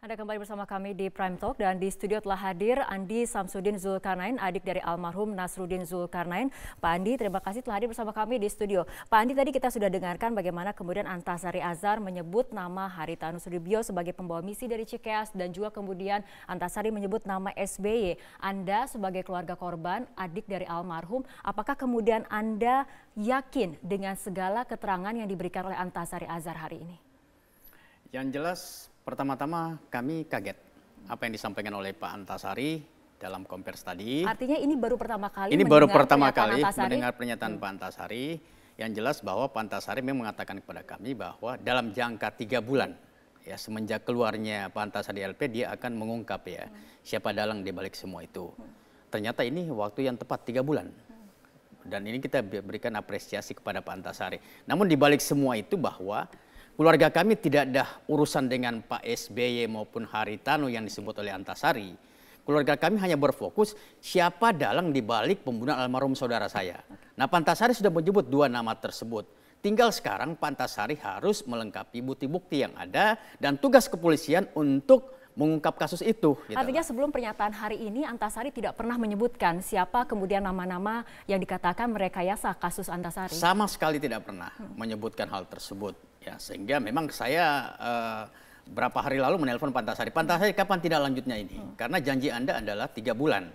Anda kembali bersama kami di Prime Talk dan di studio telah hadir Andi Samsudin Zulkarnain, adik dari almarhum Nasrudin Zulkarnain. Pak Andi, terima kasih telah hadir bersama kami di studio. Pak Andi, tadi kita sudah dengarkan bagaimana kemudian Antasari Azhar menyebut nama Haritanu Sudibyo sebagai pembawa misi dari Cikeas dan juga kemudian Antasari menyebut nama SBY. Anda sebagai keluarga korban, adik dari almarhum, apakah kemudian Anda yakin dengan segala keterangan yang diberikan oleh Antasari Azhar hari ini? Yang jelas Pertama-tama kami kaget apa yang disampaikan oleh Pak Antasari dalam kompers tadi. Artinya ini baru pertama kali Ini baru pertama kali Antasari. mendengar pernyataan hmm. Pak Antasari. Yang jelas bahwa Pak Antasari memang mengatakan kepada kami bahwa dalam jangka tiga bulan ya semenjak keluarnya Pak Antasari LP dia akan mengungkap ya hmm. siapa dalang di balik semua itu. Hmm. Ternyata ini waktu yang tepat tiga bulan. Hmm. Dan ini kita berikan apresiasi kepada Pak Antasari. Namun di balik semua itu bahwa Keluarga kami tidak ada urusan dengan Pak SBY maupun Haritano yang disebut oleh Antasari. Keluarga kami hanya berfokus siapa dalang di balik pembunuhan almarhum saudara saya. Nah Pantasari sudah menyebut dua nama tersebut. Tinggal sekarang Pantasari harus melengkapi bukti-bukti yang ada dan tugas kepolisian untuk mengungkap kasus itu. Gitu Artinya sebelum pernyataan hari ini Antasari tidak pernah menyebutkan siapa kemudian nama-nama yang dikatakan merekayasa kasus Antasari. Sama sekali tidak pernah hmm. menyebutkan hal tersebut. Ya, sehingga memang saya uh, berapa hari lalu menelpon Pantasari. Pantasari kapan tidak lanjutnya ini? Hmm. Karena janji Anda adalah tiga bulan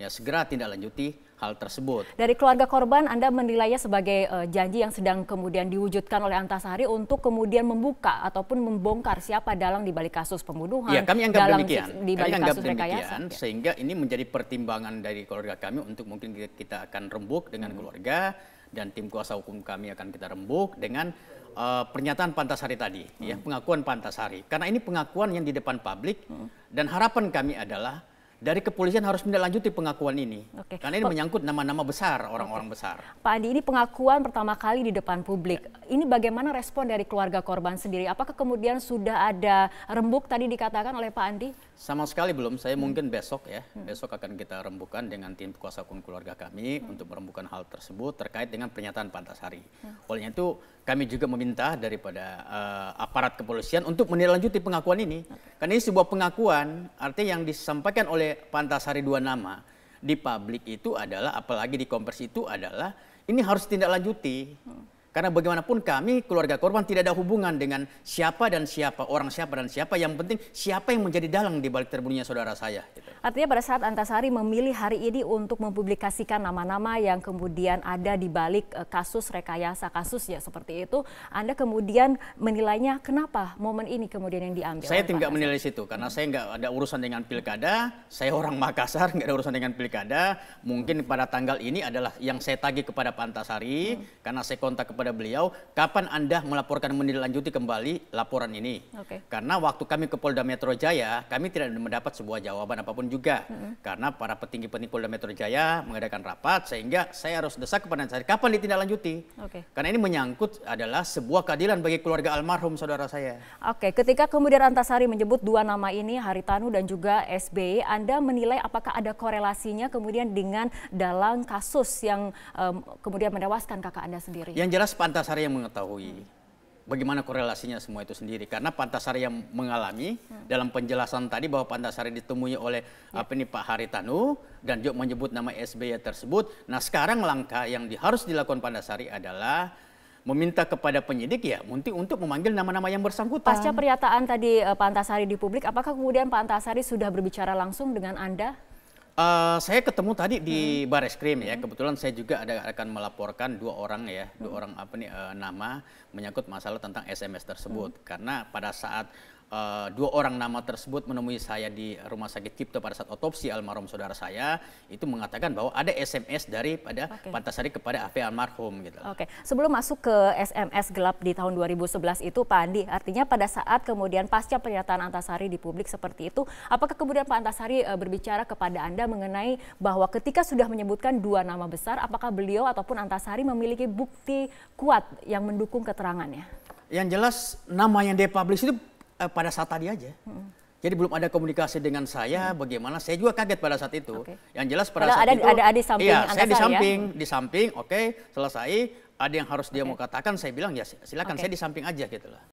ya segera tindak lanjuti hal tersebut. Dari keluarga korban, Anda menilainya sebagai uh, janji yang sedang kemudian diwujudkan oleh Antasari untuk kemudian membuka ataupun membongkar siapa dalang di balik kasus pembunuhan. Ya, kami anggap dalang demikian. Di balik kami kasus anggap demikian, rekayasa. sehingga ini menjadi pertimbangan dari keluarga kami untuk mungkin kita akan rembuk dengan hmm. keluarga dan tim kuasa hukum kami akan kita rembuk dengan uh, pernyataan Pantasari tadi, ya, hmm. ya pengakuan Pantasari. Karena ini pengakuan yang di depan publik hmm. dan harapan kami adalah dari kepolisian harus menindaklanjuti pengakuan ini. Okay. Karena ini menyangkut nama-nama besar, orang-orang besar. Pak Andi, ini pengakuan pertama kali di depan publik. Ini bagaimana respon dari keluarga korban sendiri? Apakah kemudian sudah ada rembuk tadi dikatakan oleh Pak Andi? Sama sekali belum. Saya hmm. mungkin besok ya, hmm. besok akan kita rembukan dengan tim kuasa hukum keluarga kami hmm. untuk merembukan hal tersebut terkait dengan pernyataan Pantas Hari. Hmm. Olehnya itu kami juga meminta daripada uh, aparat kepolisian untuk menindaklanjuti pengakuan ini. Okay. Karena ini sebuah pengakuan, artinya yang disampaikan oleh pantasari dua nama di publik itu adalah apalagi di kompres itu adalah ini harus tindak lanjuti. Karena bagaimanapun kami keluarga korban tidak ada hubungan dengan siapa dan siapa, orang siapa dan siapa. Yang penting siapa yang menjadi dalang di balik terbunuhnya saudara saya. Gitu. Artinya pada saat Antasari memilih hari ini untuk mempublikasikan nama-nama yang kemudian ada di balik eh, kasus rekayasa kasus ya seperti itu, Anda kemudian menilainya kenapa momen ini kemudian yang diambil? Saya tidak menilai situ karena saya nggak ada urusan dengan pilkada, saya orang Makassar nggak ada urusan dengan pilkada. Mungkin pada tanggal ini adalah yang saya tagih kepada Pak Antasari hmm. karena saya kontak kepada beliau kapan Anda melaporkan menilai kembali laporan ini. Okay. Karena waktu kami ke Polda Metro Jaya, kami tidak mendapat sebuah jawaban apapun juga hmm. karena para petinggi-petinggi Polda Metro Jaya mengadakan rapat sehingga saya harus desak kepada saya kapan ditindaklanjuti. Okay. Karena ini menyangkut adalah sebuah keadilan bagi keluarga almarhum saudara saya. Oke, okay. ketika kemudian Antasari menyebut dua nama ini Haritanu dan juga SBY, e, Anda menilai apakah ada korelasinya kemudian dengan dalang kasus yang um, kemudian menewaskan kakak Anda sendiri? Yang jelas Pak Antasari yang mengetahui. Hmm bagaimana korelasinya semua itu sendiri karena Pantasari yang mengalami hmm. dalam penjelasan tadi bahwa Pantasari ditemui oleh ya. apa ini Pak Haritanu dan juga menyebut nama SBY tersebut. Nah, sekarang langkah yang di, harus dilakukan Pantasari adalah meminta kepada penyidik ya untuk untuk memanggil nama-nama yang bersangkutan. Pasca pernyataan tadi eh, Pantasari di publik, apakah kemudian Pantasari sudah berbicara langsung dengan Anda? Eh, saya ketemu tadi di hmm. Baris Krim ya. Hmm. Kebetulan saya juga ada akan melaporkan dua orang ya, dua hmm. orang apa nih uh, nama menyangkut masalah tentang SMS tersebut. Hmm. Karena pada saat Uh, dua orang nama tersebut menemui saya di rumah sakit Cipto pada saat otopsi almarhum saudara saya itu mengatakan bahwa ada SMS dari pada okay. Pantasari kepada AP almarhum gitu. Oke, okay. sebelum masuk ke SMS gelap di tahun 2011 itu Pak Andi, artinya pada saat kemudian pasca pernyataan Antasari di publik seperti itu, apakah kemudian Pak Antasari uh, berbicara kepada Anda mengenai bahwa ketika sudah menyebutkan dua nama besar, apakah beliau ataupun Antasari memiliki bukti kuat yang mendukung keterangannya? Yang jelas nama yang dia publish itu uh, pada saat tadi aja. Hmm. Jadi belum ada komunikasi dengan saya, hmm. bagaimana? Saya juga kaget pada saat itu. Okay. Yang jelas pada Kalau saat ada, itu, ada, ada di samping, iya, saya di ya. samping, ya? di samping. Oke, okay, selesai. Ada yang harus dia mau katakan, saya bilang ya silakan okay. saya di samping aja gitu lah.